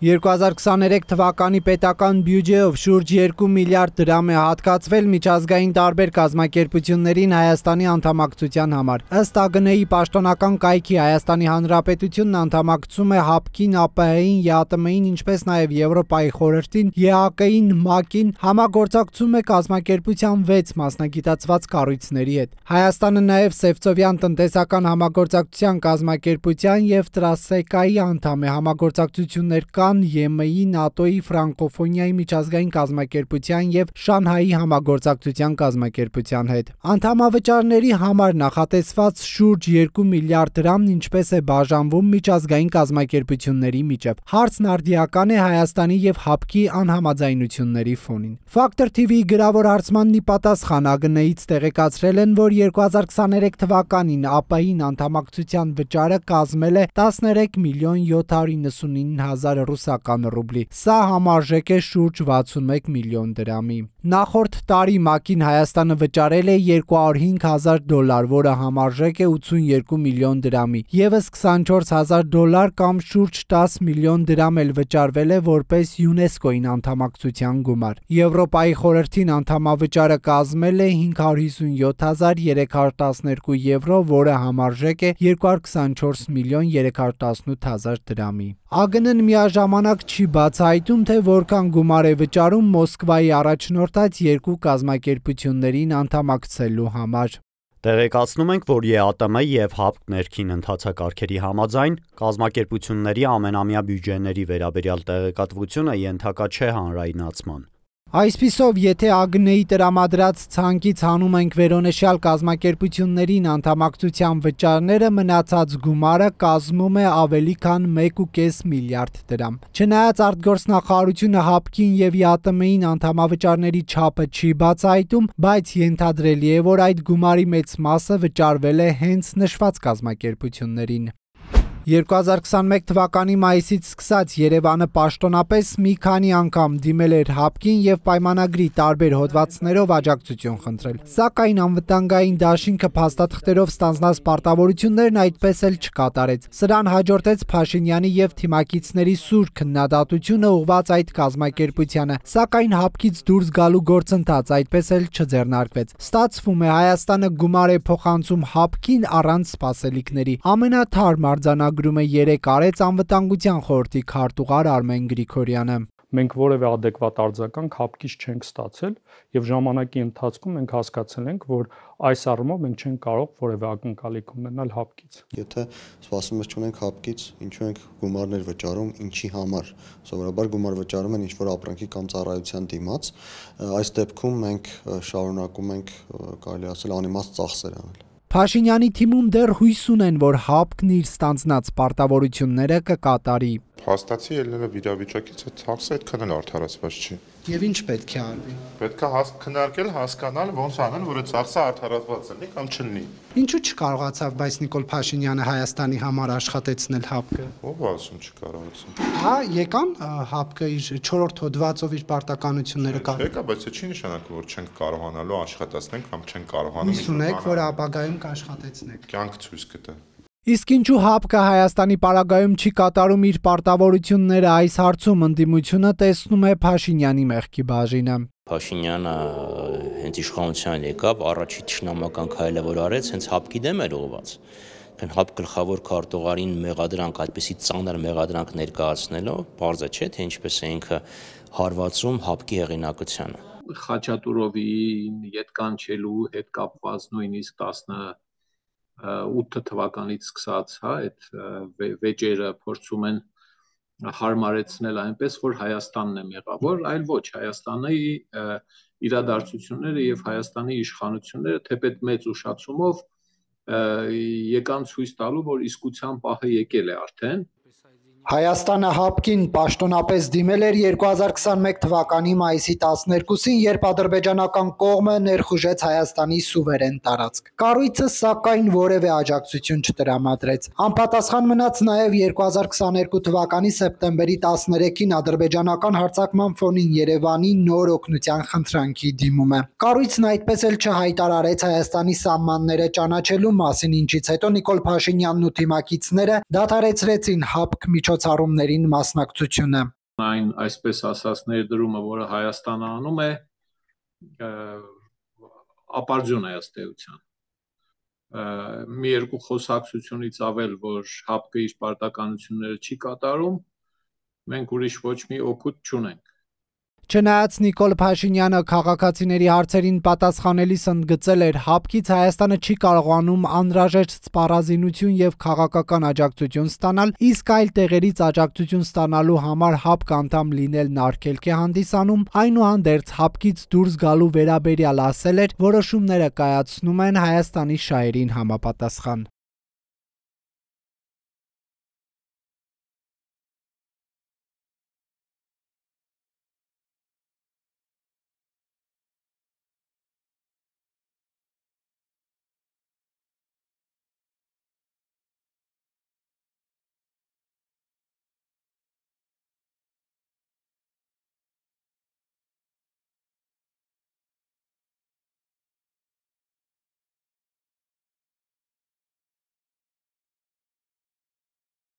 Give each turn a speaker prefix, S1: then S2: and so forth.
S1: 2023 թվականի պետական բյուջեով շուրջ 2 միլիարդ դրամ է հատկացվել միջազգային տարբեր կազմակերպություններին Հայաստանի անդամակցության համար։ Ըստ ԱԳՆ-ի պաշտոնական կայքի Հայաստանի Հանրապետությունն անդամակցում է ՀԱՊԿ-ին, ԱՊՀ-ին, ԵԱՏՄ-ին, ինչպես նաև Եվրոպայի խորհրդին, ԵԱԿ-ին, ՄԱԿ-ին, համագործակցում է կազմակերպության 6 մասնագիտացված կառույցների հետ։ Հայաստանը նաև Սևծովյան տնտեսական համագործակցության կազմակերպության եւ Տրասեկայի անդամ է։ Համագործակցություններ կա ԵԱԿ-ան, ԵՄ-ի, ՆԱՏՕ-ի, Ֆրանկոֆոնիայի միջազգային կազմակերպության և Շանհայի համագործակցության կազմակերպության հետ։ Անդամավճարների համար նախատեսված շուրջ 2 միլիարդ դրամն ինչպես է բաժանվում միջազգային կազմակերպությունների միջև։ Հարցն արդիական է Հայաստանի և ՀԱՊԿ-ի անհամաձայնությունների ֆոնին։ Factor TV-ի գրավոր հարցմանն ի պատասխան ԱԳՆ-ից տեղեկացրել են, որ 2023 թվականին ԱՊ-ին անդամակցության վճարը կազմել է 13 միլիոն 799 հազար ռուսական ռուբլի։ Սա համարժեք է շուրջ 61 միլիոն դրամի։ Նախորդ տարի ՄԱԿ-ին Հայաստանը վճարել է 205.000 դոլար, որը համարժեք է 82 միլիոն դրամի։ Եվս 24.000 դոլար կամ շուրջ 10 միլիոն դրամ էլ վճարվել է որպես ՅՈՒՆԵՍԿՕ-ին անդամակցության գումար։ Եվրոպայի խորհրդին անդամավճարը կազմել է 557.312 եվրո, որը համարժեք է 224 միլիոն 318 հազար դրամի։ ԱԳՆ-ն միաժամանակ ժամանակ չի բացահայտում, թե որքան գումար է վճարում Մոսկվայի առաջնորդած երկու կազմակերպություններին անդամակցելու համար։ Տեղեկացնում ենք, որ ԵԱՏՄ եւ ՀԱՊԿ ներքին ընթացակարգերի համաձայն կազմակերպությունների ամենամյա բյուջեների վերաբերյալ տեղեկատվությունը ենթակա չէ հանրայնացման։ Այսպիսով, եթե ԱԳՆ-ի տրամադրած ցանկից հանում ենք վերոնշյալ կազմակերպություններին անդամակցության վճարները, մնացած գումարը կազմում է ավելի քան 1.5 միլիարդ դրամ։ Չնայած արտգործնախարարությունը ՀԱՊԿ-ին եւ ԵԱՏՄ-ին անդամավճարների չափը չի բացահայտում, բայց ենթադրելի է, որ այդ գումարի մեծ մասը վճարվել է հենց նշված կազմակերպություններին։ 2021 թվականի մայիսից սկսած Երևանը պաշտոնապես մի քանի անգամ դիմել էր հապկին եւ պայմանագրի տարբեր հոդվածներով աջակցություն խնդրել։ Սակայն անվտանգային դաշինքը փաստաթղթերով ստանձնած պարտավորություններն այդպես էլ չկատարեց։ Սրան հաջորդեց Փաշինյանի եւ թիմակիցների սուր քննադատությունը ուղված այդ կազմակերպությանը, սակայն հապկից դուրս գալու գործընթաց այդպես էլ չձեռնարկվեց։ Ստացվում է Հայաստանը գումար է փոխանցում հապկին առանց սպասելիքների։ Ամենաթարմ արձանագրությունը ստորագրում է 3 արեց անվտանգության խորհրդի քարտուղար Արմեն Գրիգորյանը
S2: մենք որևէ adekvat
S1: արձական հապկիչ չենք ստացել եւ ժամանակի ընթացքում մենք հասկացել ենք որ այս առումով մենք չենք կարող որևէ ակնկալիք ունենալ հապկից եթե սպասում ես չունենք հապկից ինչու ենք գումարներ վճարում ինչի համար սովորաբար գումար վճարում են ինչ որ ապրանքի կամ ծառայության դիմաց այս դեպքում մենք շարունակում ենք կարելի ասել անիմաստ ծախսեր անել Փաշինյանի թիմում դեռ հույս ունեն, որ ՀԱՊԿ-ն իր ստանձնած պարտավորությունները կկատարի։ Փաստացի ելնելով իրավիճակից է ցարսը այդքան էլ արդարացված չի։ Եվ ինչ պետք է արվի։ Պետք է քննարկել, հասկանալ, ոնց անել, որ այդ ցարսը արդարացված լինի կամ չլինի։ Ինչու չկարողացավ բայց Նիկոլ Փաշինյանը Հայաստանի համար աշխատեցնել ՀԱՊԿ-ը։ Ո՞վ ասում չկարողացավ։ Հա, եկան ՀԱՊԿ-ը իր 4-րդ հոդվածով իր պարտականությունները կա։ Եկա, բայց չի նշանակում, որ չենք կարողանալու աշխատացնել կամ չենք կարողանում։ Իսկ ունեք, որ ապագայում կաշխատեցնեք։ Կյանք ցույց կտա։ Իսկ ինչու ՀԱՊԿ-ը Հայաստանի պարագայում չի կատարում իր պարտավորությունները այս հարցում ընդդիմությունը տեսնում է Փաշինյանի մեղքի բաժինը։ Փաշինյանը հենց իշխանության եկավ, առաջի ճշնամական քայլը որ արեց, հենց ՀԱՊԿ-ի դեմ էր ուղված։ Քան ՀԱՊԿ գլխավոր քարտուղարին մեղադրանք, այդպիսի ծանր մեղադրանք ներկայացնելով, բարձա չէ, թե ինչպես է ինքը հարվածում ՀԱՊԿ-ի հեղինակությանը։
S2: Խաչատուրովին յետկանչելու հետ կապված նույնիսկ 10 8 թվականից սկսած, հա, այդ վեճերը փորձում են հարմարեցնել այնպես, որ Հայաստանն է մեղավոր, այլ ոչ, Հայաստանի իրադարձությունները եւ Հայաստանի իշխանությունները թեպետ մեծ ուշացումով եկան ցույց տալու, որ իսկության պահը եկել է արդեն,
S1: Հայաստանը հապկին պաշտոնապես դիմել էր 2021 թվականի մայիսի 12-ին, երբ ադրբեջանական կողմը ներխուժեց Հայաստանի սուվերեն տարածք։ Կառույցը սակայն որևէ աջակցություն չտրամադրեց։ Անպատասխան մնաց նաև 2022 թվականի սեպտեմբերի 13-ին ադրբեջանական հարձակման ֆոնին Երևանի նոր օկնության խնդրանքի դիմումը։ Կառույցն այդպես էլ չհայտարարեց Հայաստանի սահմանները ճանաչելու մասին, ինչից հետո Նիկոլ Փաշինյանն ու թիմակիցները դադարեցրեցին հապկ միջոց միջոցառումներին մասնակցությունը
S2: այն այսպես ասած ներդրումը, որը Հայաստանը անում է, ապարդյուն է ըստ էության մի երկու խոսակցությունից ավել, որ ՀԱՊԿ-ի իր պարտականությունները չի կատարում, մենք ուրիշ ոչ մի օգուտ չունենք։
S1: Չնայած Նիկոլ Փաշինյանը քաղաքացիների հարցերին պատասխանելիս ընդգծել էր, հապկից Հայաստանը չի կարողանում անհրաժեշտ սպառազինություն եւ քաղաքական աջակցություն ստանալ, իսկ այլ տեղերից աջակցություն ստանալու համար հապկ անդամ լինելն արգելք է հանդիսանում, այնուհանդերձ հապկից դուրս գալու վերաբերյալ ասել էր, որոշումները կայացնում են Հայաստանի շահերին համապատասխան։